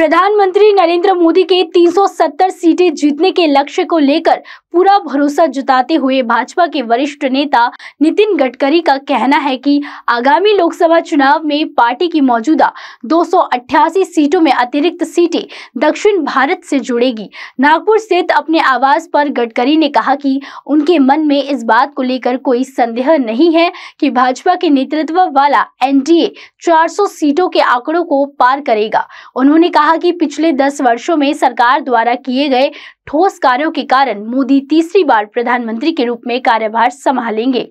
प्रधानमंत्री नरेंद्र मोदी के 370 सीटें जीतने के लक्ष्य को लेकर पूरा भरोसा जुटाते हुए भाजपा के वरिष्ठ नेता नितिन गडकरी का कहना है कि आगामी लोकसभा चुनाव में पार्टी की मौजूदा दो सीटों में अतिरिक्त सीटें दक्षिण भारत से जुड़ेगी नागपुर स्थित अपने आवास पर गडकरी ने कहा कि उनके मन में इस बात को लेकर कोई संदेह नहीं है कि भाजपा के नेतृत्व वाला एनडीए 400 सीटों के आंकड़ों को पार करेगा उन्होंने कहा कहा कि पिछले दस वर्षों में सरकार द्वारा किए गए ठोस कार्यों के कारण मोदी तीसरी बार प्रधानमंत्री के रूप में कार्यभार संभालेंगे